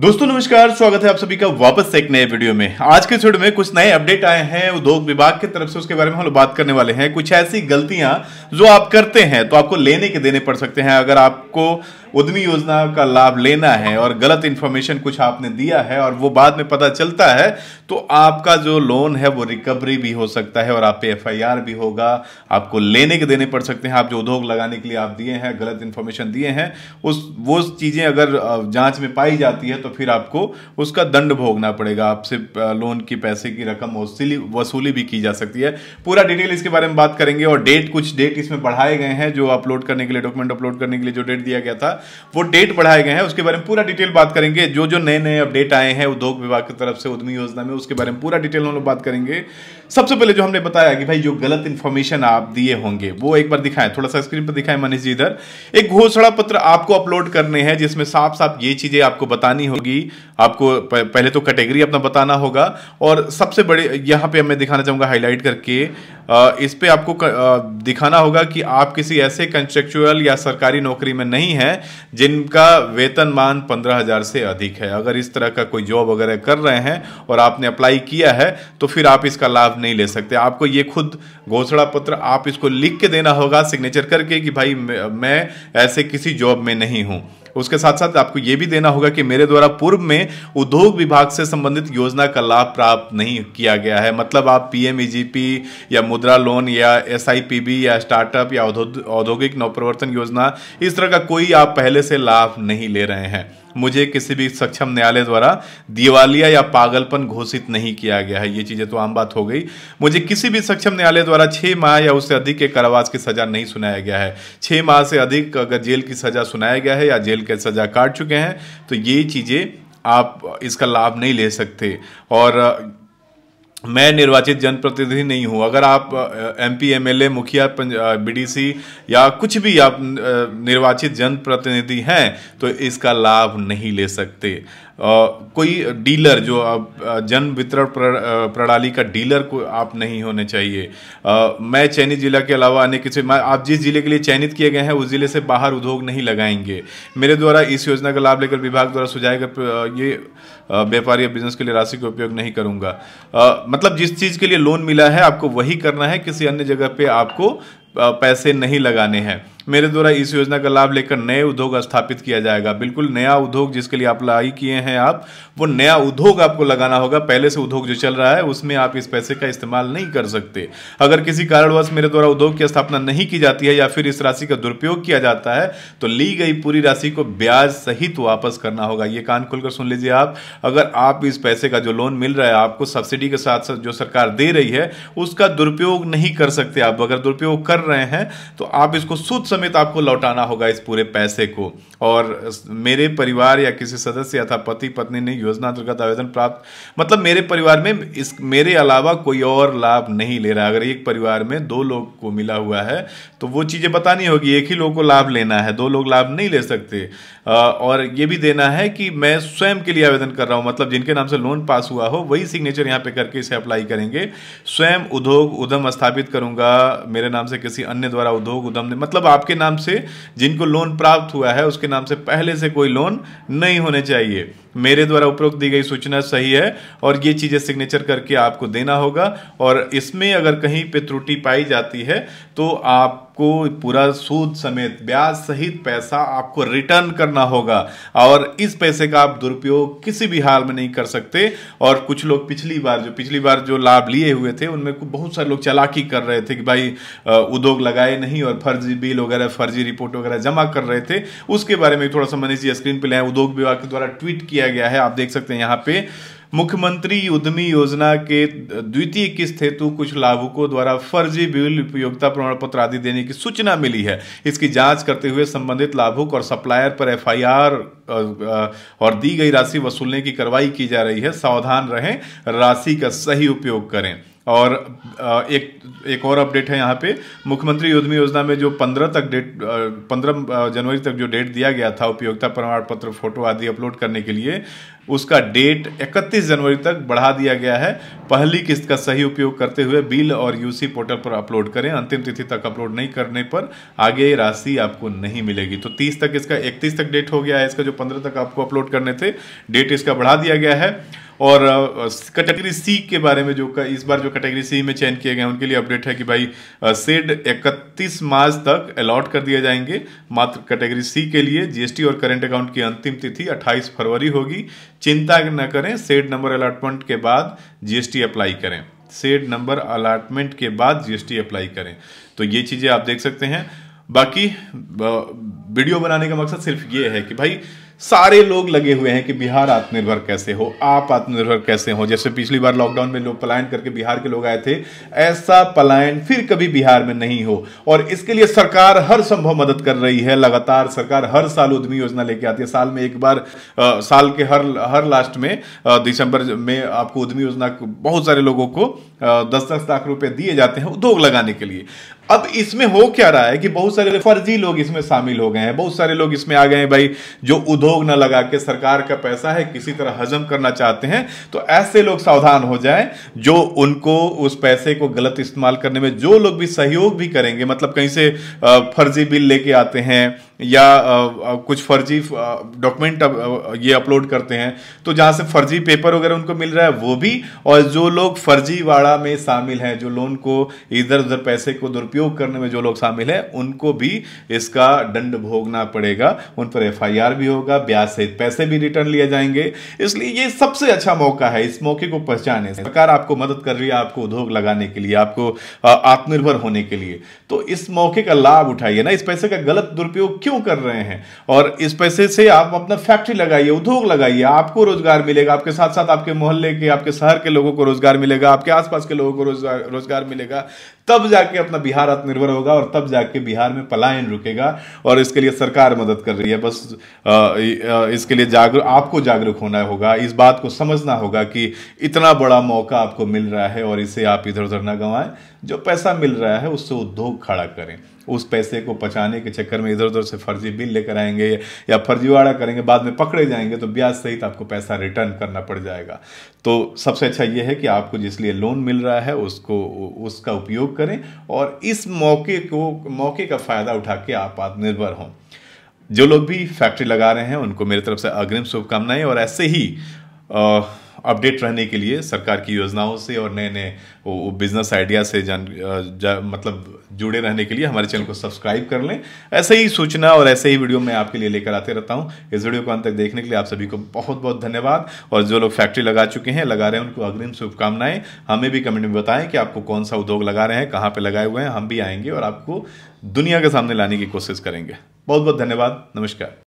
दोस्तों नमस्कार स्वागत है आप सभी का वापस से एक नए वीडियो में आज के वीडियो में कुछ नए अपडेट आए हैं उद्योग विभाग की तरफ से उसके बारे में हम लोग बात करने वाले हैं कुछ ऐसी गलतियां जो आप करते हैं तो आपको लेने के देने पड़ सकते हैं अगर आपको उद्यमी योजना का लाभ लेना है और गलत इन्फॉर्मेशन कुछ आपने दिया है और वो बाद में पता चलता है तो आपका जो लोन है वो रिकवरी भी हो सकता है और आप पे एफ भी होगा आपको लेने के देने पड़ सकते हैं आप जो उद्योग लगाने के लिए आप दिए हैं गलत इन्फॉर्मेशन दिए हैं उस वो चीज़ें अगर जाँच में पाई जाती है तो फिर आपको उसका दंड भोगना पड़ेगा आपसे लोन की पैसे की रकम वसूली वसूली भी की जा सकती है पूरा डिटेल इसके बारे में बात करेंगे और डेट कुछ डेट इसमें बढ़ाए गए हैं जो अपलोड करने के लिए डॉक्यूमेंट अपलोड करने के लिए जो डेट दिया गया था वो डेट बढ़ाए गए हैं उसके बारे में पूरा डिटेल बात करेंगे जो जो नए नए अपडेट आए हैं उद्योग विभाग की तरफ से उद्यमी योजना में उसके बारे में पूरा डिटेल हम लोग बात करेंगे सबसे पहले जो हमने बताया कि भाई जो गलत इन्फॉर्मेशन आप दिए होंगे वो एक बार दिखाएं थोड़ा सा स्क्रीन पर दिखाएं मनीष जी इधर एक घोषणा पत्र आपको अपलोड करने हैं जिसमें साफ साफ ये चीजें आपको बतानी होगी आपको पहले तो कैटेगरी अपना बताना होगा और सबसे बड़े यहाँ पे मैं दिखाना चाहूंगा हाईलाइट करके इस पर आपको दिखाना होगा कि आप किसी ऐसे कंस्ट्रक्चुअल या सरकारी नौकरी में नहीं है जिनका वेतन मान पंद्रह हज़ार से अधिक है अगर इस तरह का कोई जॉब वगैरह कर रहे हैं और आपने अप्लाई किया है तो फिर आप इसका लाभ नहीं ले सकते आपको ये खुद घोषणा पत्र आप इसको लिख के देना होगा सिग्नेचर करके कि भाई मैं ऐसे किसी जॉब में नहीं हूँ उसके साथ साथ आपको यह भी देना होगा कि मेरे द्वारा पूर्व में उद्योग विभाग से संबंधित योजना का लाभ प्राप्त नहीं किया गया है मतलब आप पीएमईजीपी e या मुद्रा लोन या एस या स्टार्टअप या औद्योगिक नवप्रवर्तन योजना इस तरह का कोई आप पहले से लाभ नहीं ले रहे हैं मुझे किसी भी सक्षम न्यायालय द्वारा दिवालिया या पागलपन घोषित नहीं किया गया है ये चीज़ें तो आम बात हो गई मुझे किसी भी सक्षम न्यायालय द्वारा छः माह या उससे अधिक के कारावास की सज़ा नहीं सुनाया गया है छः माह से अधिक अगर जेल की सज़ा सुनाया गया है या जेल की सज़ा काट चुके हैं तो ये चीज़ें आप इसका लाभ नहीं ले सकते और मैं निर्वाचित जनप्रतिनिधि नहीं हूं अगर आप M P M L A मुखिया बीडीसी या कुछ भी आप निर्वाचित जनप्रतिनिधि हैं तो इसका लाभ नहीं ले सकते कोई डीलर जो जन वितरण प्रणाली का डीलर को आप नहीं होने चाहिए मैं चयनित जिला के अलावा अन्य किसी आप जिस जिले के लिए चयनित किए गए हैं उस जिले से बाहर उद्योग नहीं लगाएंगे मेरे द्वारा इस योजना का लाभ लेकर विभाग द्वारा सुझाए गए ये व्यापारी या बिजनेस के लिए राशि का उपयोग नहीं करूंगा मतलब जिस चीज़ के लिए लोन मिला है आपको वही करना है किसी अन्य जगह पे आपको पैसे नहीं लगाने हैं मेरे द्वारा इस योजना का लाभ लेकर नए उद्योग स्थापित किया जाएगा बिल्कुल नया उद्योग जिसके लिए लाई किए हैं आप वो नया उद्योग आपको लगाना होगा पहले से उद्योग जो चल रहा है उसमें आप इस पैसे का इस्तेमाल नहीं कर सकते अगर किसी कारणवश मेरे द्वारा उद्योग की स्थापना नहीं की जाती है या फिर इस राशि का दुरुपयोग किया जाता है तो ली गई पूरी राशि को ब्याज सहित वापस करना होगा ये कान खुलकर सुन लीजिए आप अगर आप इस पैसे का जो लोन मिल रहा है आपको सब्सिडी के साथ साथ जो सरकार दे रही है उसका दुरुपयोग नहीं कर सकते आप अगर दुरुपयोग कर रहे हैं तो आप इसको सुध समेत आपको लौटाना होगा इस पूरे पैसे को और मेरे परिवार या किसी सदस्य अथवा पति पत्नी ने योजना अंतर्गत आवेदन प्राप्त मतलब मेरे परिवार में इस मेरे अलावा कोई और लाभ नहीं ले रहा अगर एक परिवार में दो लोग को मिला हुआ है तो वो चीज़ें बतानी होगी एक ही लोग को लाभ लेना है दो लोग लाभ नहीं ले सकते और ये भी देना है कि मैं स्वयं के लिए आवेदन कर रहा हूँ मतलब जिनके नाम से लोन पास हुआ हो वही सिग्नेचर यहाँ पे करके इसे अप्लाई करेंगे स्वयं उद्योग उद्यम स्थापित करूँगा मेरे नाम से किसी अन्य द्वारा उद्योग उद्यम मतलब आप आपके नाम से जिनको लोन प्राप्त हुआ है उसके नाम से पहले से कोई लोन नहीं होने चाहिए मेरे द्वारा उपरोक्त दी गई सूचना सही है और ये चीज़ें सिग्नेचर करके आपको देना होगा और इसमें अगर कहीं पे त्रुटि पाई जाती है तो आप आपको पूरा सूद समेत ब्याज सहित पैसा आपको रिटर्न करना होगा और इस पैसे का आप दुरुपयोग किसी भी हाल में नहीं कर सकते और कुछ लोग पिछली बार जो पिछली बार जो लाभ लिए हुए थे उनमें बहुत सारे लोग चलाकी कर रहे थे कि भाई उद्योग लगाए नहीं और फर्जी बिल वगैरह फर्जी रिपोर्ट वगैरह जमा कर रहे थे उसके बारे में थोड़ा सा मनीष जी स्क्रीन पर लाए उद्योग विभाग के द्वारा ट्वीट किया गया है आप देख सकते हैं यहाँ पे मुख्यमंत्री उद्यमी योजना के द्वितीय किस्त हेतु कुछ लाभुकों द्वारा फर्जी बिल उपयोगिता प्रमाण पत्र आदि देने की सूचना मिली है इसकी जांच करते हुए संबंधित लाभुक और सप्लायर पर एफआईआर और दी गई राशि वसूलने की कार्रवाई की जा रही है सावधान रहें राशि का सही उपयोग करें और एक एक और अपडेट है यहाँ पे मुख्यमंत्री उद्यमी योजना में जो पंद्रह तक डेट पंद्रह जनवरी तक जो डेट दिया गया था उपयोगिता प्रमाण पत्र फोटो आदि अपलोड करने के लिए उसका डेट 31 जनवरी तक बढ़ा दिया गया है पहली किस्त का सही उपयोग करते हुए बिल और यूसी पोर्टल पर अपलोड करें अंतिम तिथि तक अपलोड नहीं करने पर आगे राशि आपको नहीं मिलेगी तो 30 तक इसका 31 तक डेट हो गया है इसका जो 15 तक आपको अपलोड करने थे डेट इसका बढ़ा दिया गया है और कैटेगरी सी के बारे में जो इस बार जो कैटेगरी सी में चयन किए गए उनके लिए अपडेट है कि भाई सेड 31 मार्च तक अलॉट कर दिए जाएंगे मात्र कैटेगरी सी के लिए जीएसटी और करेंट अकाउंट की अंतिम तिथि 28 फरवरी होगी चिंता न करें सेड नंबर अलॉटमेंट के बाद जीएसटी अप्लाई करें सेड नंबर अलाटमेंट के बाद जीएसटी अप्लाई करें तो ये चीज़ें आप देख सकते हैं बाकी वीडियो बनाने का मकसद सिर्फ ये है कि भाई सारे लोग लगे हुए हैं कि बिहार आत्मनिर्भर कैसे हो आप आत्मनिर्भर कैसे हो जैसे पिछली बार लॉकडाउन में लोग पलायन करके बिहार के लोग आए थे ऐसा पलायन फिर कभी बिहार में नहीं हो और इसके लिए सरकार हर संभव मदद कर रही है लगातार सरकार हर साल उद्यमी योजना लेके आती है साल में एक बार आ, साल के हर हर लास्ट में दिसंबर में आपको उद्यमी योजना बहुत सारे लोगों को दस दस लाख रुपए दिए जाते हैं उद्योग लगाने के लिए अब इसमें हो क्या रहा है कि बहुत सारे फर्जी लोग इसमें शामिल हो गए हैं बहुत सारे लोग इसमें आ गए हैं भाई जो उद्योग न लगा के सरकार का पैसा है किसी तरह हजम करना चाहते हैं तो ऐसे लोग सावधान हो जाए जो उनको उस पैसे को गलत इस्तेमाल करने में जो लोग भी सहयोग भी करेंगे मतलब कहीं से फर्जी बिल लेके आते हैं या कुछ फर्जी डॉक्यूमेंट ये अपलोड करते हैं तो जहां से फर्जी पेपर वगैरह उनको मिल रहा है वो भी और जो लोग फर्जीवाड़ा में शामिल हैं जो लोन को इधर उधर पैसे को दुरुपयोग करने में जो लोग शामिल हैं उनको भी इसका दंड भोगना पड़ेगा उन पर एफ भी होगा ब्याज सहित पैसे भी रिटर्न लिए जाएंगे इसलिए ये सबसे अच्छा मौका है इस मौके को पहचाने सरकार आपको मदद कर रही है आपको उद्योग लगाने के लिए आपको आत्मनिर्भर होने के लिए तो इस मौके का लाभ उठाइए ना इस पैसे का गलत दुरुपयोग क्यों कर रहे हैं और इस पैसे से आप अपना फैक्ट्री लगाइए उद्योग लगाइए आपको रोजगार मिलेगा आपके साथ साथ आपके मोहल्ले के आपके शहर के लोगों को रोजगार मिलेगा आपके आसपास के लोगों को रोजगार रोजगार मिलेगा तब जाके अपना बिहार आत्मनिर्भर होगा और तब जाके बिहार में पलायन रुकेगा और इसके लिए सरकार मदद कर रही है बस इसके लिए जागरूक आपको जागरूक होना होगा इस बात को समझना होगा कि इतना बड़ा मौका आपको मिल रहा है और इसे आप इधर उधर ना गंवाएं जो पैसा मिल रहा है उससे उद्योग खड़ा करें उस पैसे को बचाने के चक्कर में इधर उधर से फर्जी बिल लेकर आएंगे या फर्जीवाड़ा करेंगे बाद में पकड़े जाएंगे तो ब्याज सहित आपको पैसा रिटर्न करना पड़ जाएगा तो सबसे अच्छा ये है कि आपको जिसलिए लोन मिल रहा है उसको उसका उपयोग करें और इस मौके को मौके का फ़ायदा उठा के आप आत्मनिर्भर हों जो लोग भी फैक्ट्री लगा रहे हैं उनको मेरी तरफ से अग्रिम शुभकामनाएं और ऐसे ही आ, अपडेट रहने के लिए सरकार की योजनाओं से और नए नए बिजनेस आइडिया से जान जा, मतलब जुड़े रहने के लिए हमारे चैनल को सब्सक्राइब कर लें ऐसे ही सूचना और ऐसे ही वीडियो मैं आपके लिए लेकर आते रहता हूँ इस वीडियो को अंत तक देखने के लिए आप सभी को बहुत बहुत धन्यवाद और जो लोग फैक्ट्री लगा चुके हैं लगा रहे हैं उनको अग्रिम शुभकामनाएं हमें भी कमेंट में बताएं कि आपको कौन सा उद्योग लगा रहे हैं कहाँ पर लगाए हुए हैं हम भी आएंगे और आपको दुनिया के सामने लाने की कोशिश करेंगे बहुत बहुत धन्यवाद नमस्कार